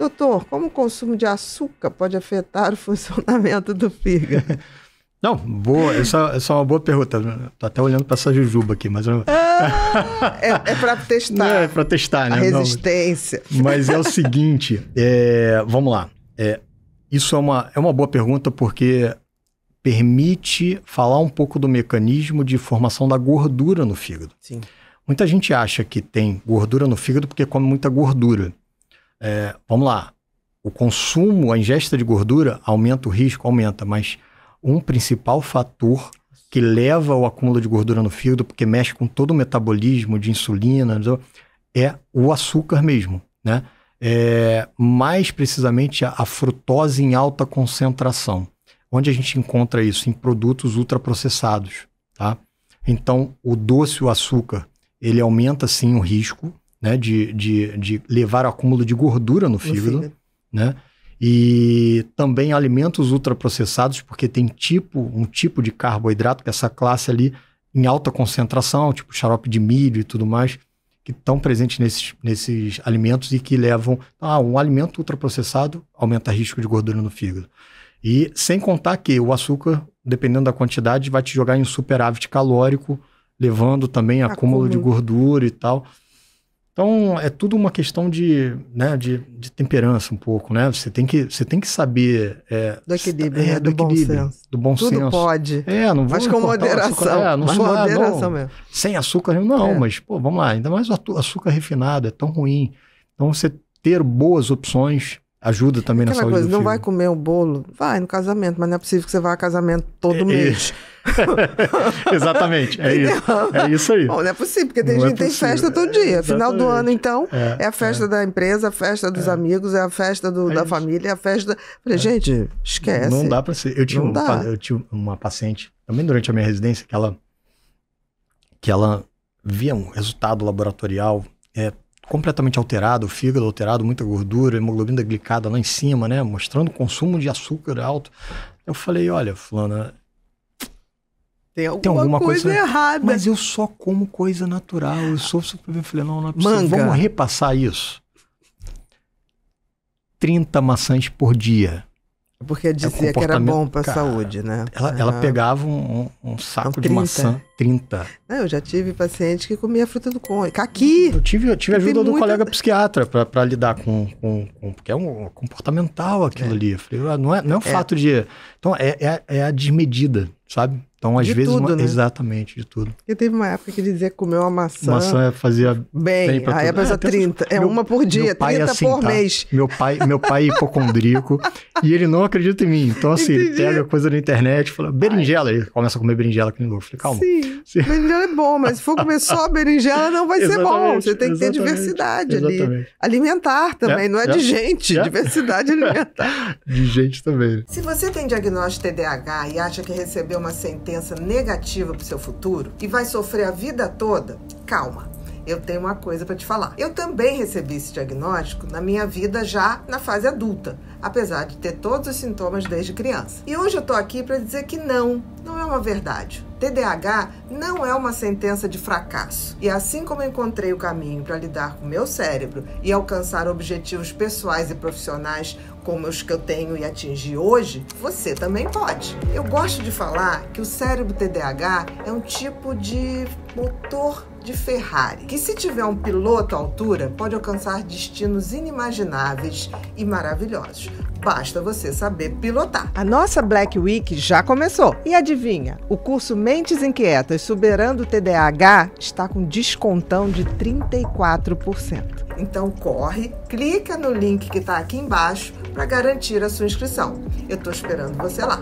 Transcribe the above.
Doutor, como o consumo de açúcar pode afetar o funcionamento do fígado? Não, boa, essa, essa é uma boa pergunta. Estou até olhando para essa jujuba aqui, mas. Ah, é, é para testar. É, é para testar, né? A resistência. Não, mas é o seguinte, é, vamos lá. É, isso é uma, é uma boa pergunta porque permite falar um pouco do mecanismo de formação da gordura no fígado. Sim. Muita gente acha que tem gordura no fígado porque come muita gordura. É, vamos lá. O consumo, a ingesta de gordura aumenta o risco, aumenta, mas um principal fator que leva ao acúmulo de gordura no fígado, porque mexe com todo o metabolismo de insulina, né, é o açúcar mesmo, né? É, mais precisamente a, a frutose em alta concentração. Onde a gente encontra isso? Em produtos ultraprocessados, tá? Então, o doce, o açúcar, ele aumenta sim o risco, né, de, de, de levar o acúmulo de gordura no fígado, no fígado. né? E também alimentos ultraprocessados, porque tem tipo, um tipo de carboidrato que é essa classe ali em alta concentração, tipo xarope de milho e tudo mais, que estão presentes nesses, nesses alimentos e que levam então, ah, um alimento ultraprocessado aumenta risco de gordura no fígado. E sem contar que o açúcar, dependendo da quantidade, vai te jogar em superávit calórico, levando também acúmulo, acúmulo de gordura e tal. Então, é tudo uma questão de, né, de, de, temperança um pouco, né? Você tem que, você tem que saber... É, do equilíbrio, é, né? do, do bom senso. Do bom tudo senso. pode. É, não vou Mas com moderação. É, não mas sou, ah, moderação mesmo. Sem açúcar, não, é. mas, pô, vamos lá. Ainda mais o açúcar refinado, é tão ruim. Então, você ter boas opções ajuda também Aquela na saúde coisa, do não filho. vai comer o bolo? Vai no casamento, mas não é possível que você vá a casamento todo é, é. mês. É. Exatamente, é isso. É isso aí. Bom, não é possível, porque tem não é gente é tem festa todo dia. Final do ano, então, é, é, a festa da empresa, a festa dos amigos, é a festa do, da família, é a festa... Falei, gente, esquece. Não dá para ser. Eu tinha, um, eu tinha uma paciente, também durante a minha residência, que ela, que ela via um resultado laboratorial é, completamente alterado, o fígado alterado, muita gordura, hemoglobina glicada lá em cima, né? Mostrando o consumo de açúcar alto. Eu falei, olha, fulana, tem alguma, tem alguma coisa, coisa, errada. Mas eu só como coisa natural. Eu sou super. Eu falei, não, não é possível. Vamos repassar isso. 30 maçãs por dia. Porque é dizia é que era bom pra cara, saúde, né? Ela, ela ah. pegava um, um saco então, de maçã, 30. Não, eu já tive paciente que comia fruta do cone. Caqui! Eu tive, eu tive eu ajuda do muita... colega psiquiatra pra, pra lidar com, com, com, Porque é um comportamental aquilo é. ali. Falei, ah, não é, não é um é. fato de. Então, é, é, é a desmedida, sabe? Então, às de vezes. Tudo, uma... né? Exatamente, de tudo. Porque teve uma época que dizia que comer uma maçã. Maçã fazia bem. bem pra aí tudo. a pessoa é, ah, 30. É uma por dia, 30 é assim, por tá. mês. Meu pai, meu pai é hipocondríaco e ele não acredita em mim. Então, assim, Entendi. ele pega coisa na internet e fala, berinjela. Ele começa a comer berinjela que nem louco. Falei, calma. Sim, Sim. Berinjela é bom, mas se for comer só berinjela, não vai ser bom. Você tem que ter diversidade exatamente. ali. Alimentar também, é, não é, é, de gente. É. Diversidade alimentar. de gente também. Se você tem diagnóstico de TDAH e acha que recebeu uma sentença, sentença negativa para o seu futuro e vai sofrer a vida toda, calma eu tenho uma coisa para te falar. Eu também recebi esse diagnóstico na minha vida já na fase adulta, apesar de ter todos os sintomas desde criança. E hoje eu tô aqui para dizer que não, não é uma verdade. TDAH não é uma sentença de fracasso. E assim como encontrei o caminho para lidar com meu cérebro e alcançar objetivos pessoais e profissionais como os que eu tenho e atingi hoje, você também pode. Eu gosto de falar que o cérebro TDAH é um tipo de motor de Ferrari, que se tiver um piloto à altura, pode alcançar destinos inimagináveis e maravilhosos. Basta você saber pilotar. A nossa Black Week já começou. E adivinha? O curso Mentes Inquietas Superando o TDAH está com descontão de 34%. Então corre, clica no link que está aqui embaixo para garantir a sua inscrição. Eu estou esperando você lá.